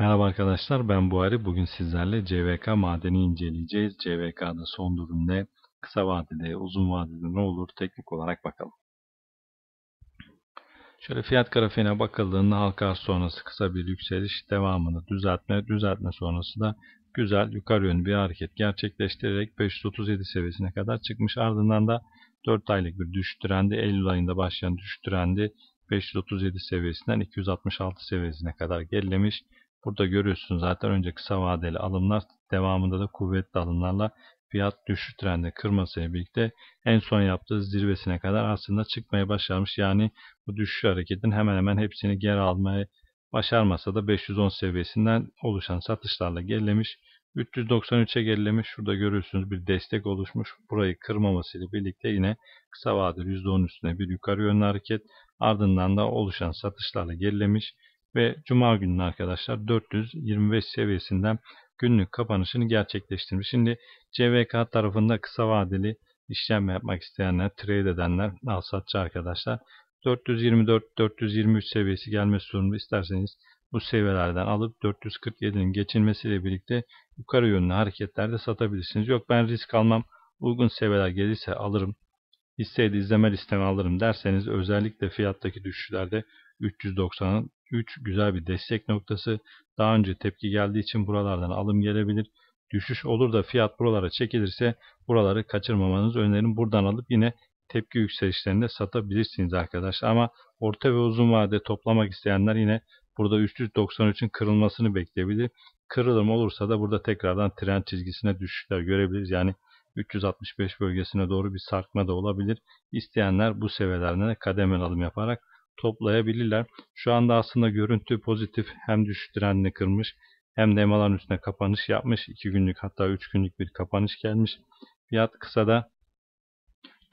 Merhaba arkadaşlar ben Buhari. Bugün sizlerle CVK madeni inceleyeceğiz. CVK'da son durum ne? Kısa vadede, uzun vadede ne olur? Teknik olarak bakalım. Şöyle fiyat grafiğine bakıldığında halka sonrası kısa bir yükseliş devamını düzeltme, düzeltme sonrası da güzel yukarı yönlü bir hareket gerçekleştirerek 537 seviyesine kadar çıkmış. Ardından da 4 aylık bir düşüş trendi, Eylül ayında başlayan düşüş trendi 537 seviyesinden 266 seviyesine kadar gerilemiş. Burada görüyorsunuz zaten önce kısa vadeli alımlar devamında da kuvvetli alımlarla fiyat düşüş trendi kırmasıyla birlikte en son yaptığı zirvesine kadar aslında çıkmaya başlamış. Yani bu düşüş hareketin hemen hemen hepsini geri almaya başarmasa da 510 seviyesinden oluşan satışlarla gerilemiş. 393'e gerilemiş. Şurada görüyorsunuz bir destek oluşmuş. Burayı kırmamasıyla birlikte yine kısa vadeli %10 üstüne bir yukarı yönlü hareket. Ardından da oluşan satışlarla gerilemiş ve cuma günü arkadaşlar 425 seviyesinden günlük kapanışını gerçekleştirmiş. Şimdi CVK tarafında kısa vadeli işlem yapmak isteyenler, trade edenler, alsatçı arkadaşlar 424-423 seviyesi gelmesi durumunda isterseniz bu seviyelerden alıp 447'nin geçilmesiyle birlikte yukarı yönlü hareketlerde satabilirsiniz. Yok ben risk almam uygun seviyeler gelirse alırım. İsteydi izleme listemi alırım derseniz özellikle fiyattaki düşüşlerde 390'ın 3 güzel bir destek noktası. Daha önce tepki geldiği için buralardan alım gelebilir. Düşüş olur da fiyat buralara çekilirse buraları kaçırmamanız öneririm. Buradan alıp yine tepki yükselişlerinde satabilirsiniz arkadaşlar. Ama orta ve uzun vade toplamak isteyenler yine burada 393'ün kırılmasını bekleyebilir. Kırılım olursa da burada tekrardan tren çizgisine düşüşler görebiliriz. Yani 365 bölgesine doğru bir sarkma da olabilir. İsteyenler bu seviyelerden kademeli alım yaparak toplayabilirler. Şu anda aslında görüntü pozitif hem düşüş trendini kırmış hem de emaların üstüne kapanış yapmış. 2 günlük hatta 3 günlük bir kapanış gelmiş. Fiyat kısada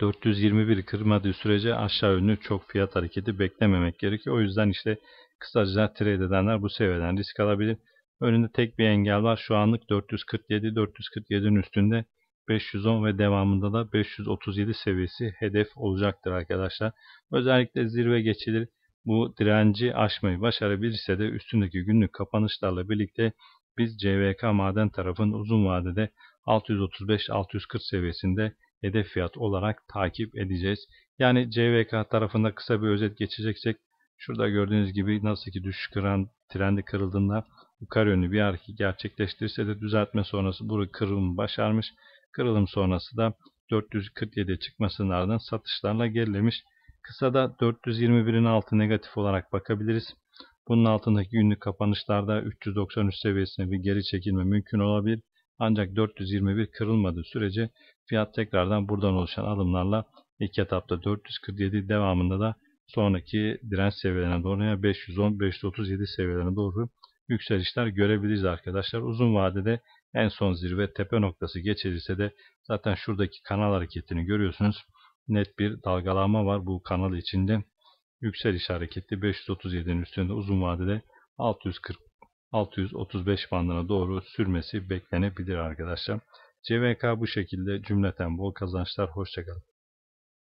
421 kırmadığı sürece aşağı yönlü çok fiyat hareketi beklememek gerekiyor. O yüzden işte kısaca trade edenler bu seviyeden risk alabilir. Önünde tek bir engel var. Şu anlık 447-447'nin üstünde 510 ve devamında da 537 seviyesi hedef olacaktır arkadaşlar. Özellikle zirve geçilir. Bu direnci aşmayı başarabilirse de üstündeki günlük kapanışlarla birlikte biz CVK maden tarafının uzun vadede 635-640 seviyesinde hedef fiyat olarak takip edeceğiz. Yani CVK tarafında kısa bir özet geçeceksek şurada gördüğünüz gibi nasıl ki düşüş kıran trendi kırıldığında yukarı yönlü bir hareket gerçekleştirse de düzeltme sonrası bu kırılımı başarmış. Kırılım sonrası da 447'e çıkmasının ardından satışlarla gerilemiş. Kısada 421'in altı negatif olarak bakabiliriz. Bunun altındaki günlük kapanışlarda 393 seviyesine bir geri çekilme mümkün olabilir. Ancak 421 kırılmadığı sürece fiyat tekrardan buradan oluşan alımlarla ilk etapta 447 devamında da sonraki direnç seviyelerine doğru ya 510-537 seviyelerine doğru yükselişler görebiliriz arkadaşlar. Uzun vadede en son zirve tepe noktası geçirirse de zaten şuradaki kanal hareketini görüyorsunuz. Net bir dalgalanma var bu kanal içinde. Yükseliş hareketi 537'nin üstünde uzun vadede 640 635 bandına doğru sürmesi beklenebilir arkadaşlar. CVK bu şekilde cümleten bol kazançlar. Hoşçakalın.